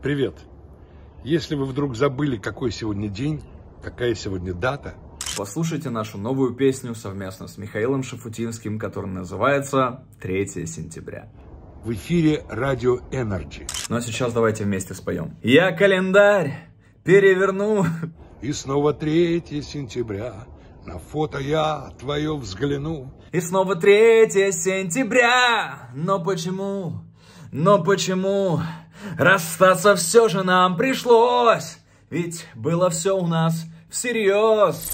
Привет! Если вы вдруг забыли, какой сегодня день, какая сегодня дата, послушайте нашу новую песню совместно с Михаилом Шафутинским, которая называется «3 сентября». В эфире Радио Энерджи. Ну а сейчас давайте вместе споем. Я календарь переверну. И снова 3 сентября, на фото я твое взгляну. И снова 3 сентября, но почему, но почему... Расстаться все же нам пришлось, ведь было все у нас всерьез.